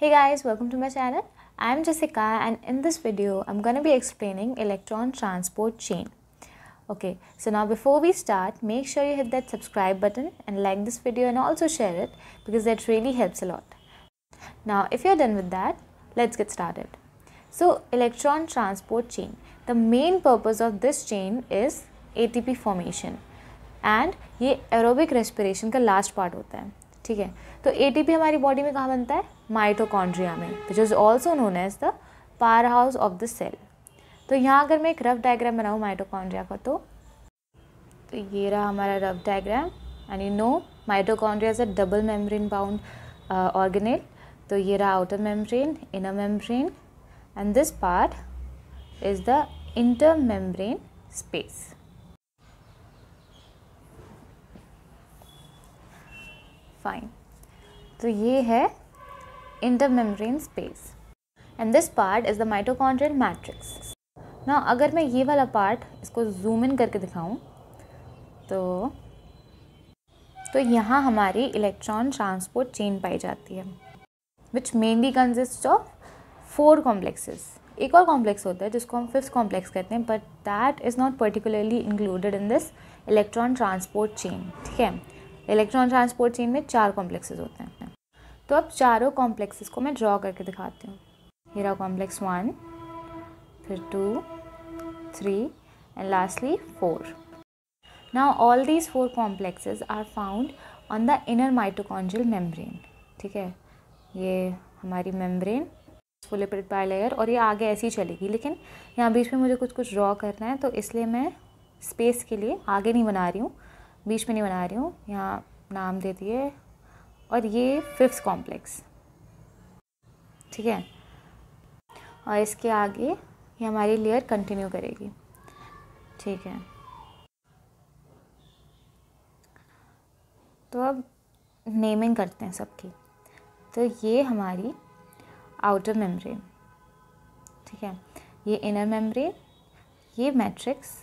Hey guys, welcome to my channel. I'm Jessica and in this video, I'm going to be explaining electron transport chain. Okay, so now before we start, make sure you hit that subscribe button and like this video and also share it because that really helps a lot. Now, if you're done with that, let's get started. So, electron transport chain. The main purpose of this chain is ATP formation and ये aerobic respiration का last part होता है ठीक है तो ATP हमारी body में कहाँ बनता है माइटोकॉन्ड्रिया में which is also known as the powerhouse of the cell तो यहाँ अगर मैं एक रफ डायग्राम बनाऊँ माइटोकॉन्ड्रिया का तो तो ये रहा हमारा rough diagram and you know mitochondria is a double membrane bound organic तो ये रहा outer membrane inner membrane and this part is the intermembrane space fine तो ये है intermembrane space and this part is the mitochondrial matrix ना अगर मैं ये वाला पार्ट इसको जूम इन करके दिखाऊं तो तो यहाँ हमारी इलेक्ट्रॉन ट्रांसपोर्ट चेन पाई जाती है which mainly consist of four complexes एक और कॉम्प्लेक्स होता है जिसको हम फिफ्थ कॉम्प्लेक्स कहते हैं but that is not particularly included in this electron transport chain ठीक है इलेक्ट्रॉन ट्रांसपोर्ट चेन में चार कॉम्प्लेक्सेस होते हैं तो अब चारों कॉम्प्लेक्सेस को मैं ड्रॉ करके दिखाती हूँ हेरा कॉम्प्लेक्स वन फिर two three and lastly four now all these four complexes are found on the inner mitochondrial membrane ठीक है ये हमारी मेम्ब्रेन बाय लेयर और ये आगे ऐसी चलेगी लेकिन यहाँ बीच में मुझे कुछ कुछ ड्रॉ करना है तो इसलिए मैं स्पेस के लिए आगे नहीं बना रही हूँ बीच में नहीं बना रही हूँ यहाँ नाम दे दिए और ये फिफ्थ कॉम्प्लेक्स ठीक है और इसके आगे ये हमारी लेयर कंटिन्यू करेगी ठीक है तो अब नेमिंग करते हैं सबकी तो ये हमारी आउटर मेम्ब्रेन ठीक है ये इनर मेम्ब्रेन ये मैट्रिक्स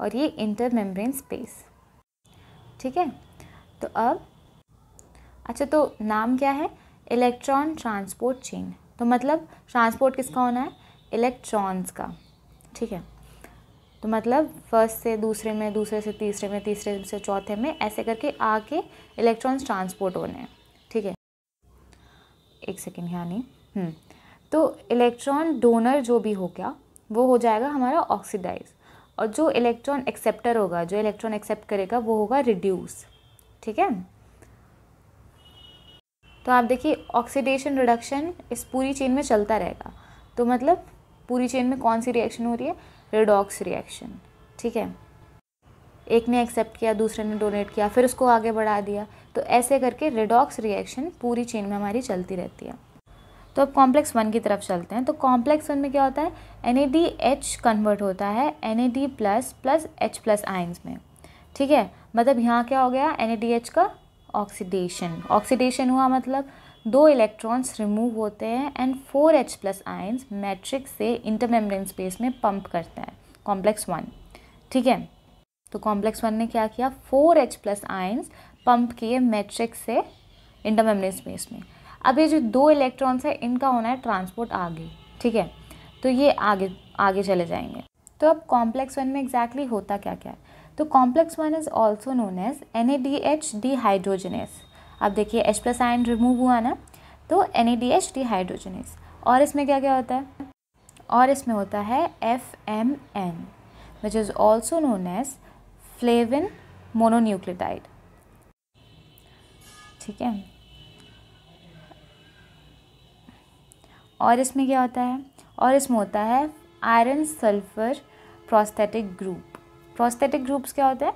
और ये इंटर मेम्ब्रेन स्पेस ठीक है तो अब अच्छा तो नाम क्या है इलेक्ट्रॉन ट्रांसपोर्ट चेन तो मतलब ट्रांसपोर्ट किसका होना है इलेक्ट्रॉन्स का ठीक है तो मतलब फर्स्ट से दूसरे में दूसरे से तीसरे में तीसरे से चौथे में ऐसे करके आके इलेक्ट्रॉन्स ट्रांसपोर्ट होने हैं ठीक है एक सेकेंड यानी हम्म। तो इलेक्ट्रॉन डोनर जो भी हो गया वो हो जाएगा हमारा ऑक्सीडाइज और जो इलेक्ट्रॉन एक्सेप्टर होगा जो इलेक्ट्रॉन एक्सेप्ट करेगा वो होगा रिड्यूस ठीक है तो आप देखिए ऑक्सीडेशन रिडक्शन इस पूरी चेन में चलता रहेगा तो मतलब पूरी चेन में कौन सी रिएक्शन हो रही है रेडॉक्स रिएक्शन ठीक है एक ने एक्सेप्ट किया दूसरे ने डोनेट किया फिर उसको आगे बढ़ा दिया तो ऐसे करके रेडॉक्स रिएक्शन पूरी चेन में हमारी चलती रहती है तो अब कॉम्प्लेक्स वन की तरफ चलते हैं तो कॉम्प्लेक्स वन में क्या होता है एन कन्वर्ट होता है N plus plus H plus ions में ठीक है मतलब यहाँ क्या हो गया एन का ऑक्सीडेशन ऑक्सीडेशन हुआ मतलब दो इलेक्ट्रॉन्स रिमूव होते हैं and four H plus ions matrix से इंटरमेम्ब्रेन स्पेस में पंप करते हैं कॉम्प्लेक्स वन ठीक है तो कॉम्प्लेक्स वन ने क्या किया four H plus ions pump किए मैट्रिक्स से इंटरमेम्ब्रेन स्पेस में अब ये जो दो इलेक्ट्रॉन्स हैं इनका होना है ट्रांसपोर्ट आगे ठीक है तो ये आगे आगे चले जाएंगे तो अब कॉम्प्लेक्स वन में एग्जैक्टली exactly होता क्या क्या है तो complex one is also known as N A D H dehydrogenase आप देखिए एच प्लस आयन रिमूव हुआ ना तो N A D H dehydrogenase और इसमें क्या क्या होता है और इसमें होता है F M N which is also known as flavin mononucleotide ठीक है और इसमें क्या होता है और इसमें होता है iron sulphur prosthetic group prosthetic groups क्या होते हैं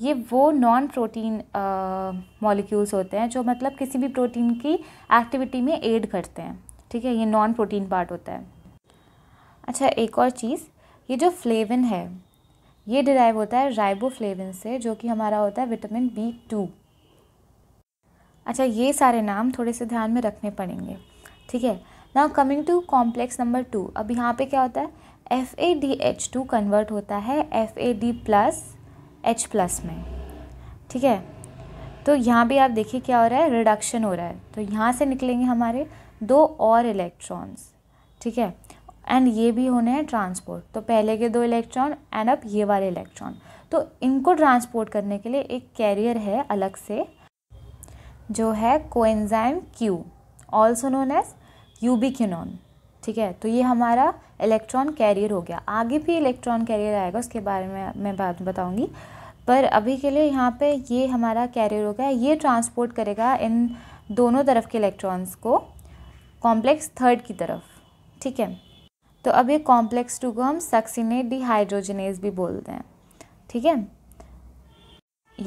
ये वो नॉन प्रोटीन मॉलिक्यूल्स होते हैं जो मतलब किसी भी प्रोटीन की एक्टिविटी में एड करते हैं ठीक है ये नॉन प्रोटीन पार्ट होता है अच्छा एक और चीज़ ये जो फ्लेविन है ये डिराइव होता है राइबोफ्लेविन से जो कि हमारा होता है विटामिन बी टू अच्छा ये सारे नाम थोड़े से ध्यान में रखने पड़ेंगे ठीक है now coming to complex number two अब यहाँ पे क्या होता है F A D H two convert होता है F A D plus H plus में ठीक है तो यहाँ भी आप देखिए क्या हो रहा है रिडक्शन हो रहा है तो यहाँ से निकलेंगे हमारे दो और इलेक्ट्रॉन्स ठीक है एंड ये भी होने हैं ट्रांसपोर्ट तो पहले के दो इलेक्ट्रॉन एंड अब ये वाले इलेक्ट्रॉन तो इनको ट्रांसपोर्ट करने के लिए एक कैरियर है अलग से जो है coenzyme Q also known as ubiquinone ठीक है तो ये हमारा इलेक्ट्रॉन कैरियर हो गया आगे भी इलेक्ट्रॉन कैरियर आएगा उसके बारे में मैं बात बताऊँगी पर अभी के लिए यहाँ पे ये हमारा कैरियर हो गया ये ट्रांसपोर्ट करेगा इन दोनों तरफ के इलेक्ट्रॉन्स को कॉम्प्लेक्स थर्ड की तरफ ठीक है तो अब ये कॉम्प्लेक्स टू को हम सक्सीनेट डिहाइड्रोजनेज भी बोलते हैं ठीक है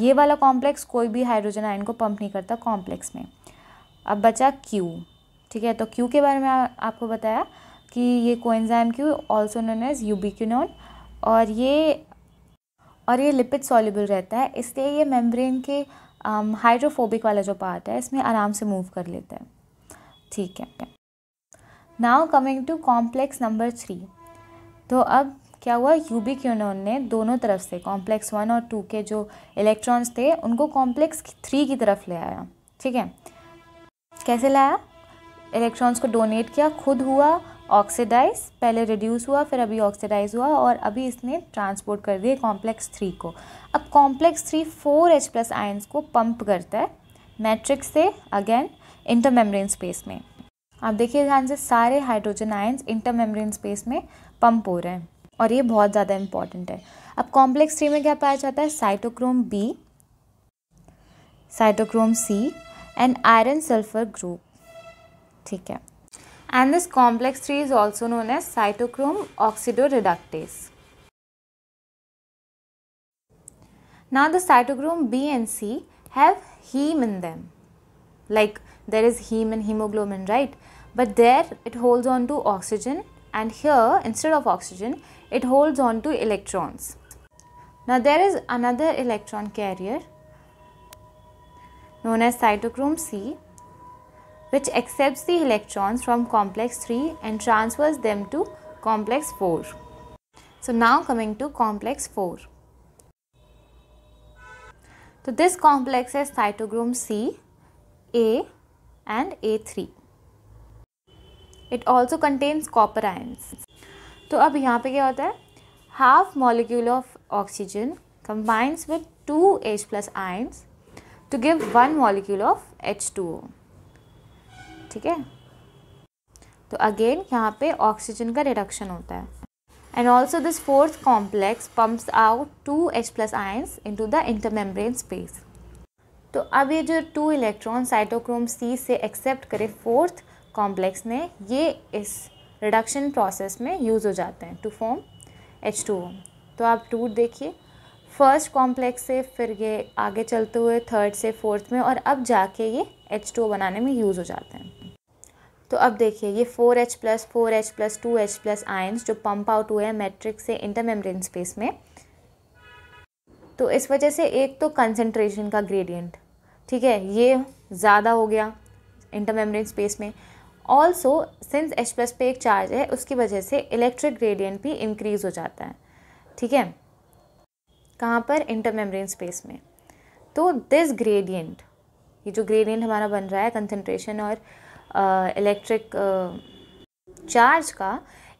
ये वाला कॉम्प्लेक्स कोई भी हाइड्रोजन आयन को पंप नहीं करता कॉम्प्लेक्स में अब बचा क्यू ठीक है तो क्यू के बारे में आ, आपको बताया कि ये coenzyme Q also known as ubiquinone और ये और ये लिपिड सॉल्यूबल रहता है इसलिए ये मेम्ब्रेन के हाइड्रोफोबिक um, वाला जो पार्ट है इसमें आराम से मूव कर लेता है ठीक है now coming to complex number three तो अब क्या हुआ क्यूनोन ने दोनों तरफ से कॉम्प्लेक्स वन और टू के जो इलेक्ट्रॉन्स थे उनको कॉम्प्लेक्स थ्री की तरफ ले आया ठीक है कैसे लाया इलेक्ट्रॉन्स को डोनेट किया खुद हुआ ऑक्सीडाइज पहले रिड्यूस हुआ फिर अभी ऑक्सीडाइज हुआ और अभी इसने ट्रांसपोर्ट कर दिया कॉम्प्लेक्स थ्री को अब complex three four H plus ions को पंप करता है मैट्रिक्स से अगेन इंटरमेम्ब्रेन स्पेस में आप देखिए ध्यान से सारे हाइड्रोजन आयन्स इंटरमेम्ब्रेन स्पेस में पंप हो रहे हैं और ये बहुत ज़्यादा इंपॉर्टेंट है अब कॉम्प्लेक्स थ्री में क्या पाया जाता है cytochrome B cytochrome C and iron sulphur group ठीक and this complex 3 is also known as cytochrome oxidoreductase. Now the cytochrome B and C have heme in them like there is heme in hemoglobin right but there it holds on to oxygen and here instead of oxygen it holds on to electrons. Now there is another electron carrier known as cytochrome C which accepts the electrons from complex 3 and transfers them to complex 4. So now coming to complex 4. So this complex is cytochrome C, A and A3. It also contains copper ions. So now यहाँ पे क्या Half molecule of oxygen combines with two H plus ions to give one molecule of H2O. ठीक है तो again यहाँ पे oxygen का reduction होता है and also this fourth complex pumps out two H plus ions to the intermembrane space तो अब ये जो टू इलेक्ट्रॉन साइटोक्रोम सी से एक्सेप्ट करे फोर्थ कॉम्प्लेक्स ने ये इस रिडक्शन प्रोसेस में यूज़ हो जाते हैं to form H two O तो आप टूट देखिए फर्स्ट कॉम्प्लेक्स से फिर ये आगे चलते हुए थर्ड से फोर्थ में और अब जाके ये एच टू ओ बनाने में यूज़ हो जाते हैं तो अब देखिए ये four H plus four H plus two H plus ions जो पंप आउट हुए हैं मैट्रिक्स से इंटरमेम्ब्रेन स्पेस में तो इस वजह से एक तो कंसनट्रेशन का ग्रेडियंट ठीक है ये ज़्यादा हो गया इंटरमेम्ब्रेन स्पेस में ऑल्सो सिंस एच प्लस पे एक चार्ज है उसकी वजह से इलेक्ट्रिक ग्रेडियंट भी इंक्रीज़ हो जाता है ठीक है कहाँ पर इंटरमेम्ब्रेन स्पेस में तो दिस ग्रेडियंट ये जो ग्रेडियंट हमारा बन रहा है कंसनट्रेशन और इलेक्ट्रिक चार्ज का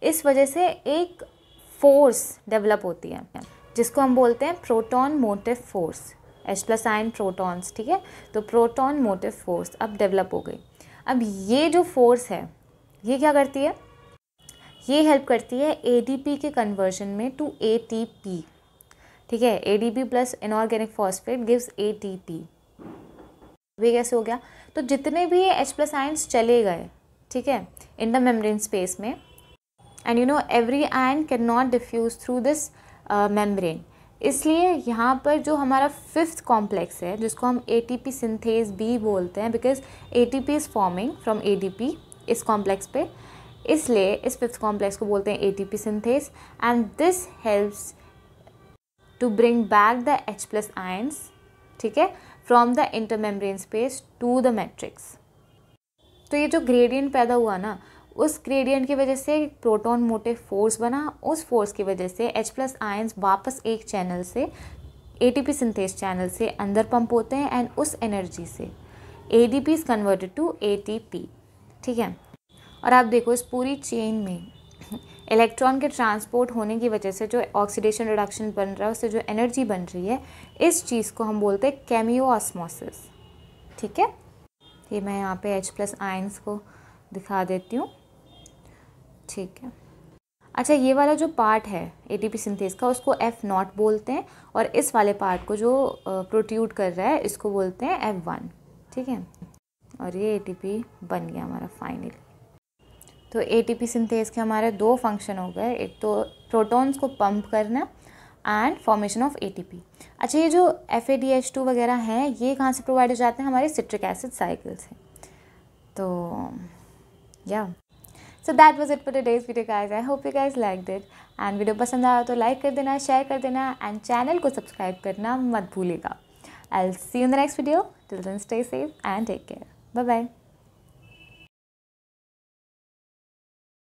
इस वजह से एक फोर्स डेवलप होती है जिसको हम बोलते हैं proton motive force H plus ion protons ठीक है तो प्रोटॉन मोटिव फोर्स अब डेवलप हो गई अब ये जो फोर्स है ये क्या करती है ये हेल्प करती है पी के कन्वर्जन में टू पी ठीक है A P plus inorganic phosphate gives P वे कैसे हो गया तो जितने भी ये एच प्लस आयन्स चले गए ठीक है इन द मेम्ब्रेन स्पेस में and you know every ion cannot diffuse through this membrane इसलिए यहाँ पर जो हमारा फिफ्थ कॉम्प्लेक्स है जिसको हम ए टी पी सिंथेज बी बोलते हैं because A T P is forming from A D P इस कॉम्प्लेक्स पे इसलिए इस फिफ्थ कॉम्प्लेक्स को बोलते हैं A T P synthase and this helps to bring back the H plus ions ठीक है from the intermembrane space to the matrix तो ये जो ग्रेडियंट पैदा हुआ ना उस ग्रेडियंट की वजह से प्रोटोन मोटिव फोर्स बना उस फोर्स की वजह से H प्लस आयन्स वापस एक चैनल से A T P synthase channel से अंदर पंप होते हैं एंड उस एनर्जी से A D P is converted to A T P ठीक है और आप देखो इस पूरी चेन में इलेक्ट्रॉन के ट्रांसपोर्ट होने की वजह से जो ऑक्सीडेशन रिडक्शन बन रहा है उससे जो एनर्जी बन रही है इस चीज़ को हम बोलते हैं केमियो ऑस्मोसिस ठीक है ये मैं यहाँ पे H प्लस आइंस को दिखा देती हूँ ठीक है अच्छा ये वाला जो पार्ट है ए सिंथेस का उसको एफ नॉट बोलते हैं और इस वाले पार्ट को जो प्रोट्यूट कर रहा है इसको बोलते हैं एफ वन ठीक है और ये ए बन गया हमारा फाइनल तो एटीपी सिंथेस के हमारे दो फंक्शन हो गए एक तो प्रोटॉन्स को पंप करना एंड फॉर्मेशन ऑफ एटीपी अच्छा ये जो एफ वगैरह हैं ये कहाँ से प्रोवाइड हो जाते हैं हमारे सिट्रिक एसिड साइकिल से तो या so that was it for today's video guys I hope you guys like it and video पसंद आया तो लाइक कर देना शेयर कर देना एंड चैनल को सब्सक्राइब करना मत भूलेगा I see in the next video till then stay safe and take care bye bye